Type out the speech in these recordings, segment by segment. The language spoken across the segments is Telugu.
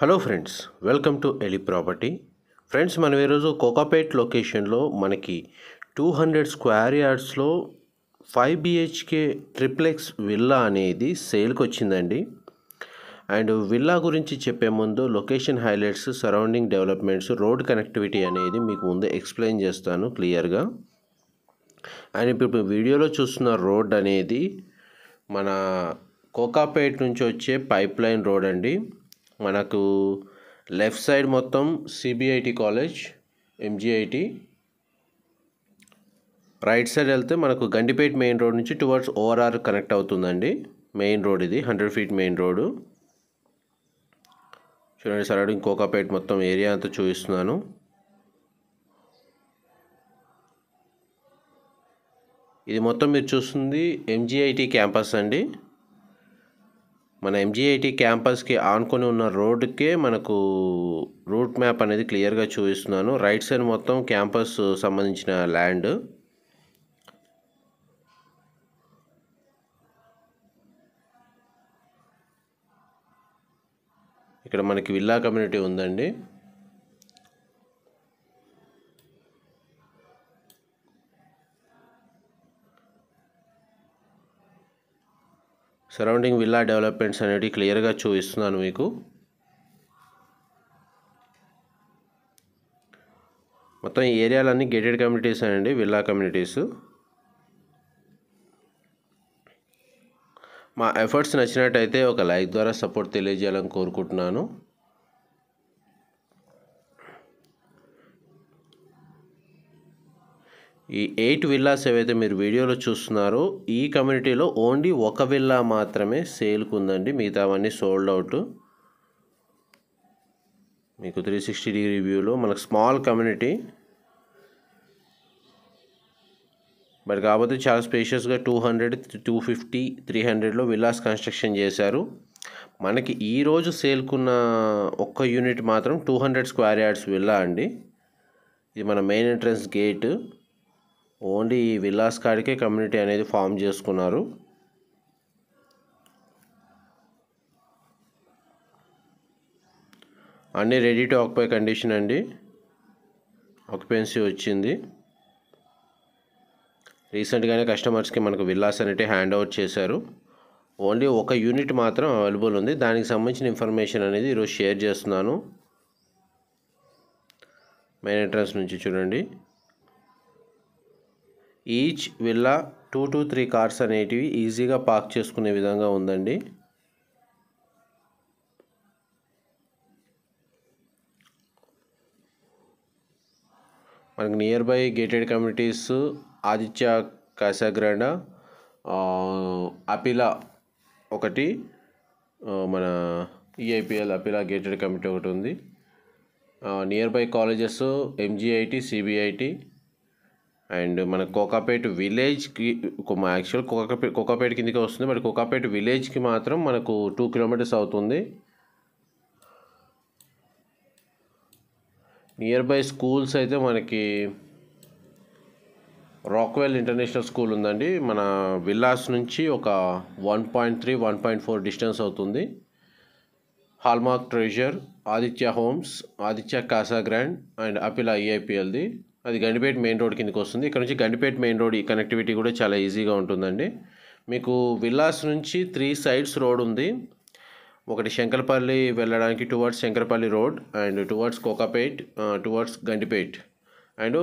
hello friends welcome to Eli property friends మనం ఈరోజు కోకాపేట్ లొకేషన్లో మనకి టూ హండ్రెడ్ స్క్వేర్ యార్డ్స్లో ఫైవ్ బిహెచ్కే ట్రిప్లెక్స్ విల్లా అనేది సేల్కి వచ్చిందండి అండ్ విల్లా గురించి చెప్పే ముందు location highlights surrounding developments road connectivity అనేది మీకు ముందు ఎక్స్ప్లెయిన్ చేస్తాను క్లియర్గా అండ్ ఇప్పుడు వీడియోలో చూస్తున్న రోడ్ అనేది మన కోకాపేట్ నుంచి వచ్చే పైప్ లైన్ రోడ్ అండి మనకు లెఫ్ట్ సైడ్ మొత్తం CBIT college MGIT right side వెళ్తే మనకు గండిపేట్ మెయిన్ రోడ్ నుంచి టువర్డ్స్ ఓఆర్ఆర్ కనెక్ట్ అవుతుందండి మెయిన్ రోడ్ ఇది హండ్రెడ్ ఫీట్ మెయిన్ రోడ్డు చూడండి సరౌండింగ్ కోకాపేట్ మొత్తం ఏరియా అంతా చూపిస్తున్నాను ఇది మొత్తం మీరు చూస్తుంది ఎంజిఐటి క్యాంపస్ అండి మన ఎంజీఐటి క్యాంపస్కి ఆనుకొని ఉన్న రోడ్కే మనకు రూట్ మ్యాప్ అనేది క్లియర్గా చూపిస్తున్నాను రైట్ సైడ్ మొత్తం క్యాంపస్ సంబంధించిన ల్యాండ్ ఇక్కడ మనకి విల్లా కమ్యూనిటీ ఉందండి సరౌండింగ్ విల్లా డెవలప్మెంట్స్ అనేవి క్లియర్గా చూపిస్తున్నాను మీకు మొత్తం ఈ ఏరియాలన్నీ గేటెడ్ కమ్యూనిటీస్ అండి విల్లా కమ్యూనిటీస్ మా ఎఫర్ట్స్ నచ్చినట్టయితే ఒక లైక్ ద్వారా సపోర్ట్ తెలియజేయాలని కోరుకుంటున్నాను ఈ ఎయిట్ విల్లాస్ ఏవైతే మీరు వీడియోలో చూస్తున్నారో ఈ కమ్యూనిటీలో ఓన్లీ ఒక విల్లా మాత్రమే సేల్కు ఉందండి మిగతావన్నీ సోల్డ్ అవుట్ మీకు త్రీ సిక్స్టీ డిగ్రీ వ్యూలో మనకు స్మాల్ కమ్యూనిటీ బట్ కాకపోతే చాలా స్పేషియస్గా two hundred two fifty three హండ్రెడ్లో విల్లాస్ కన్స్ట్రక్షన్ చేశారు మనకి ఈరోజు సేల్కున్న ఒక్క యూనిట్ మాత్రం two hundred square yards villa అండి ఇది మన మెయిన్ ఎంట్రన్స్ గేటు ఓన్లీ ఈ విల్లాస్ కాడికే కమ్యూనిటీ అనేది ఫామ్ చేసుకున్నారు అన్నీ రెడీ టు ఆక్యుపై కండిషన్ అండి ఆక్యుపెన్సీ వచ్చింది రీసెంట్గానే కస్టమర్స్కి మనకు విల్లాస్ అనేవి హ్యాండ్ ఓవర్ చేశారు ఓన్లీ ఒక యూనిట్ మాత్రం అవైలబుల్ ఉంది దానికి సంబంధించిన ఇన్ఫర్మేషన్ అనేది ఈరోజు షేర్ చేస్తున్నాను మెయిన్ ఎంట్రన్స్ నుంచి చూడండి each villa two to three cars అనేటివి ఈజీగా పార్క్ చేసుకునే విధంగా ఉందండి మనకి near by gated communities Aditya Casagrand అపిలా ఒకటి మన ఈఐపిఎల్ అపిలా గేటెడ్ కమిటీ ఒకటి ఉంది near by colleges MGIT CBIT and మన కోకాపేట్ విలేజ్కి యాక్చువల్ కోకాపేట్ కోకాపేట కిందకి వస్తుంది బట్ కోకాపేట విలేజ్కి మాత్రం మనకు టూ కిలోమీటర్స్ అవుతుంది నియర్ బై స్కూల్స్ అయితే మనకి రాక్వెల్ ఇంటర్నేషనల్ స్కూల్ ఉందండి మన విల్లాస్ నుంచి ఒక one point three one point four distance అవుతుంది Hallmark Treasure Aditya homes Aditya Casagrand and అపిలా ఈఐపిఎల్ది e అది గండిపేట మెయిన్ రోడ్ కిందకి వస్తుంది ఇక్కడ నుంచి గండిపేట మెయిన్ రోడ్ ఈ కనెక్టివిటీ కూడా చాలా ఈజీగా ఉంటుందండి మీకు విల్లాస్ నుంచి త్రీ సైడ్స్ రోడ్ ఉంది ఒకటి శంకరపల్లి వెళ్ళడానికి towards Shankarpalli road and towards Kokapet towards Gandipet and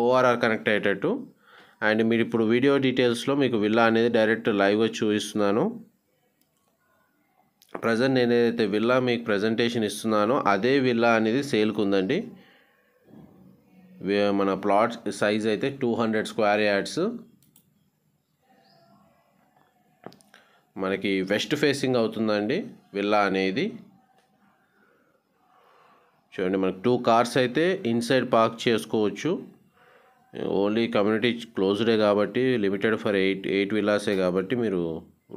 ORR connect అయ్యేటట్టు అండ్ మీరు ఇప్పుడు వీడియో డీటెయిల్స్లో మీకు విల్లా అనేది డైరెక్ట్ లైవ్గా చూపిస్తున్నాను ప్రజెంట్ నేనైతే విల్లా మీకు ప్రజెంటేషన్ ఇస్తున్నానో అదే విల్లా అనేది సేల్కి ఉందండి మన ప్లాట్ సైజ్ అయితే టూ హండ్రెడ్ స్క్వేర్ యార్డ్స్ మనకి వెస్ట్ ఫేసింగ్ అవుతుందండి విల్లా అనేది చూడండి మనకు టూ కార్స్ అయితే ఇన్సైడ్ పార్క్ చేసుకోవచ్చు ఓన్లీ కమ్యూనిటీ క్లోజ్డే కాబట్టి లిమిటెడ్ ఫర్ ఎయిట్ ఎయిట్ విల్లాసే కాబట్టి మీరు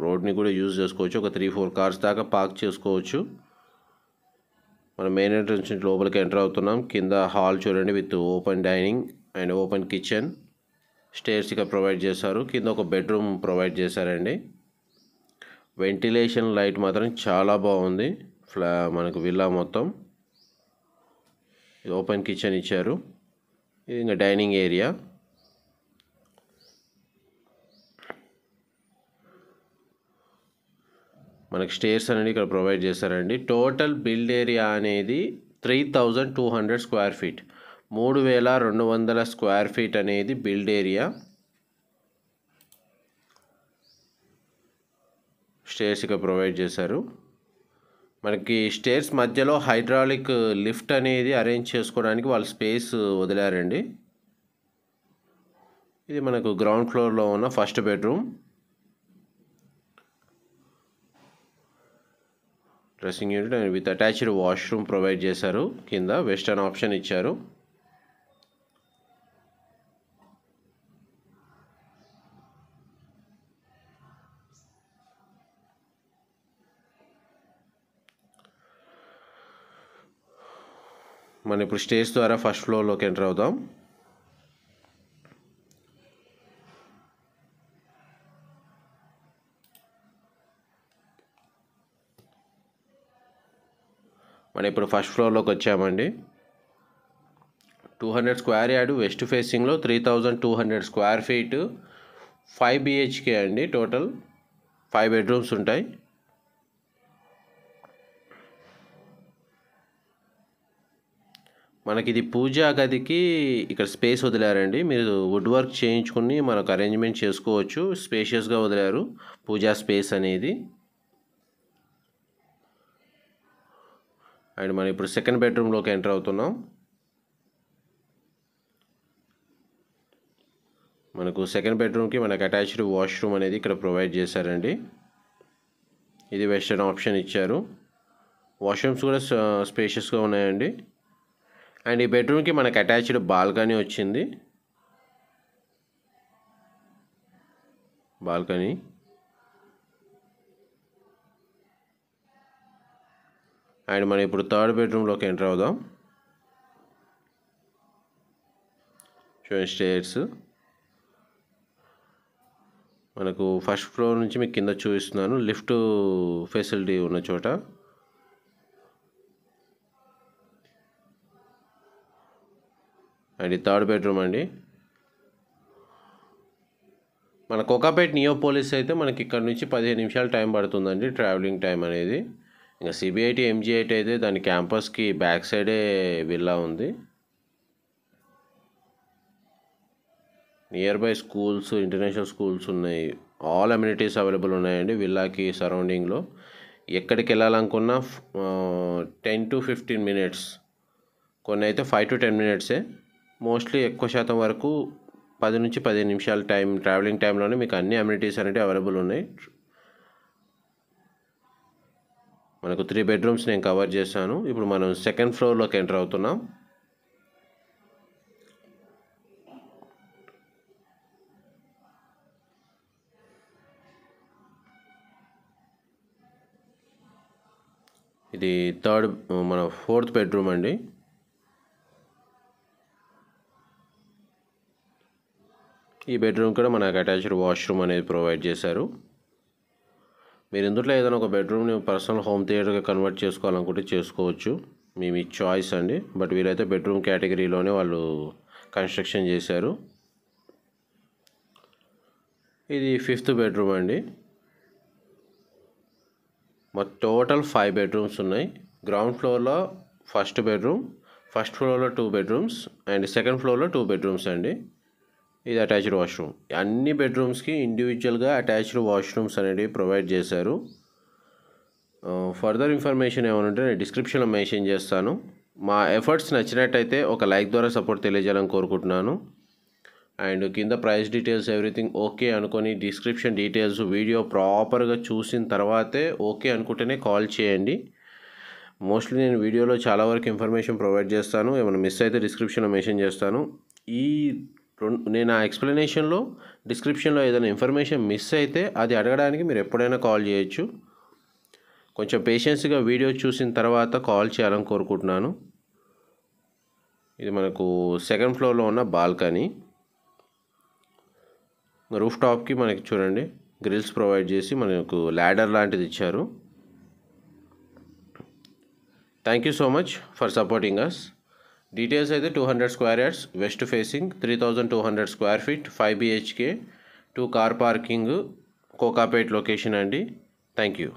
రోడ్ని కూడా యూజ్ చేసుకోవచ్చు ఒక త్రీ ఫోర్ కార్స్ దాకా పార్క్ చేసుకోవచ్చు మనం మెయిన్ ఎంట్రన్స్ నుంచి లోపలికి ఎంటర్ అవుతున్నాం కింద హాల్ చూడండి with open dining and open kitchen stairs ఇక్కడ ప్రొవైడ్ చేశారు కింద ఒక బెడ్రూమ్ ప్రొవైడ్ చేశారండి వెంటిలేషన్ లైట్ మాత్రం చాలా బాగుంది ఫ్లా మనకు విల్లా మొత్తం ఓపెన్ కిచెన్ ఇచ్చారు ఇది ఇంకా డైనింగ్ ఏరియా మనకి స్టేర్స్ అనేది ఇక్కడ ప్రొవైడ్ చేశారండి టోటల్ బిల్డ్ ఏరియా అనేది three thousand two hundred square feet మూడు వేల రెండు వందల స్క్వేర్ ఫీట్ అనేది బిల్డ్ ఏరియా స్టేర్స్ ఇక ప్రొవైడ్ చేశారు మనకి స్టేర్స్ మధ్యలో హైడ్రాలిక్ లిఫ్ట్ అనేది అరేంజ్ చేసుకోవడానికి వాళ్ళు స్పేస్ వదిలారండి ఇది మనకు గ్రౌండ్ ఫ్లోర్లో ఉన్న first bedroom dressing unit and with attached washroom provide చేశారు కింద వెస్టర్న్ ఆప్షన్ ఇచ్చారు మనం ఇప్పుడు స్టేజ్ ద్వారా ఫస్ట్ ఫ్లోర్లోకి ఎంటర్ అవుదాం మనం ఇప్పుడు ఫస్ట్ ఫ్లోర్లోకి వచ్చామండి two hundred square yard west ఫేసింగ్లో three thousand two hundred square feet five BHK అండి టోటల్ ఫైవ్ బెడ్రూమ్స్ ఉంటాయి మనకి ఇది పూజా గదికి ఇక్కడ స్పేస్ వదిలారండి మీరు వుడ్ వర్క్ చేయించుకుని మనకు అరేంజ్మెంట్ చేసుకోవచ్చు స్పేషియస్గా వదిలారు పూజా స్పేస్ అనేది అండ్ మనం ఇప్పుడు సెకండ్ బెడ్రూమ్లోకి ఎంటర్ అవుతున్నాం మనకు సెకండ్ బెడ్రూమ్కి మనకు అటాచ్డ్ వాష్రూమ్ అనేది ఇక్కడ ప్రొవైడ్ చేశారండి ఇది వెస్టర్న్ ఆప్షన్ ఇచ్చారు వాష్రూమ్స్ కూడా స్పేషియస్గా ఉన్నాయండి అండ్ ఈ బెడ్రూమ్కి మనకు అటాచ్డ్ బాల్కనీ వచ్చింది బాల్కనీ అండ్ మనం ఇప్పుడు థర్డ్ బెడ్రూమ్లోకి ఎంటర్ అవుదాం చూడండి స్టేర్స్ మనకు ఫస్ట్ ఫ్లోర్ నుంచి మీకు కింద చూపిస్తున్నాను లిఫ్ట్ ఫెసిలిటీ ఉన్న చోట అండ్ థర్డ్ బెడ్రూమ్ అండి మన కోకాపేట్ నియోపోలిస్ అయితే మనకి ఇక్కడ నుంచి పదిహేను నిమిషాలు టైం పడుతుందండి ట్రావెలింగ్ టైం అనేది ఇంకా సిబిఐటి ఎంజీఐటి అయితే దాని క్యాంపస్కి బ్యాక్ సైడే విల్లా ఉంది near by schools international schools ఉన్నాయి ఆల్ అమ్యూనిటీస్ అవైలబుల్ ఉన్నాయండి విల్లాకి సరౌండింగ్లో ఎక్కడికి వెళ్ళాలనుకున్నా టెన్ టు ఫిఫ్టీన్ మినిట్స్ కొన్ని అయితే ఫైవ్ టు టెన్ మినిట్సే మోస్ట్లీ ఎక్కువ శాతం వరకు పది నుంచి పదిహేను నిమిషాల టైం ట్రావెలింగ్ టైంలోనే మీకు అన్ని అమ్యూనిటీస్ అనేవి అవైలబుల్ ఉన్నాయి మనకు త్రీ బెడ్రూమ్స్ నేను కవర్ చేశాను ఇప్పుడు మనం సెకండ్ ఫ్లోర్లోకి ఎంటర్ అవుతున్నాం ఇది థర్డ్ మన ఫోర్త్ బెడ్రూమ్ అండి ఈ బెడ్రూమ్ కూడా మనకు అటాచ్డ్ వాష్రూమ్ అనేది ప్రొవైడ్ చేశారు మీరు ఇందులో ఏదైనా ఒక బెడ్రూమ్ని పర్సనల్ హోమ్ థియేటర్గా కన్వర్ట్ చేసుకోవాలనుకుంటే చేసుకోవచ్చు మీ మీ చాయిస్ అండి బట్ వీరైతే బెడ్రూమ్ కేటగిరీలోనే వాళ్ళు కన్స్ట్రక్షన్ చేశారు ఇది ఫిఫ్త్ బెడ్రూమ్ అండి మా టోటల్ ఫైవ్ బెడ్రూమ్స్ ఉన్నాయి గ్రౌండ్ ఫ్లోర్లో ఫస్ట్ బెడ్రూమ్ ఫస్ట్ ఫ్లోర్లో టూ బెడ్రూమ్స్ అండ్ సెకండ్ ఫ్లోర్లో టూ బెడ్రూమ్స్ అండి ఇది అటాచ్డ్ వాష్రూమ్ అన్ని బెడ్రూమ్స్కి ఇండివిజువల్గా అటాచ్డ్ వాష్రూమ్స్ అనేవి ప్రొవైడ్ చేశారు ఫర్దర్ ఇన్ఫర్మేషన్ ఏమైనా ఉంటే నేను డిస్క్రిప్షన్లో మెన్షన్ చేస్తాను మా ఎఫర్ట్స్ నచ్చినట్టయితే ఒక లైక్ ద్వారా సపోర్ట్ తెలియజేయాలని కోరుకుంటున్నాను అండ్ కింద ప్రైస్ డీటెయిల్స్ ఎవ్రీథింగ్ ఓకే అనుకొని డిస్క్రిప్షన్ డీటెయిల్స్ వీడియో ప్రాపర్గా చూసిన తర్వాతే ఓకే అనుకుంటేనే కాల్ చేయండి మోస్ట్లీ నేను వీడియోలో చాలా వరకు ఇన్ఫర్మేషన్ ప్రొవైడ్ చేస్తాను ఏమైనా మిస్ అయితే డిస్క్రిప్షన్లో మెన్షన్ చేస్తాను ఈ నేను ఆ ఎక్స్ప్లెనేషన్లో డిస్క్రిప్షన్లో ఏదైనా ఇన్ఫర్మేషన్ మిస్ అయితే అది అడగడానికి మీరు ఎప్పుడైనా కాల్ చేయొచ్చు కొంచెం పేషెన్స్గా వీడియో చూసిన తర్వాత కాల్ చేయాలని కోరుకుంటున్నాను ఇది మనకు సెకండ్ ఫ్లోర్లో ఉన్న బాల్కనీ రూఫ్ టాప్కి మనకి చూడండి గ్రిల్స్ ప్రొవైడ్ చేసి మనకు ల్యాడర్ లాంటిది ఇచ్చారు thank you so much for supporting us details అయితే two hundred square yards west facing three thousand two hundred square feet five BHK two car parking Kokapet location అండి థ్యాంక్ యూ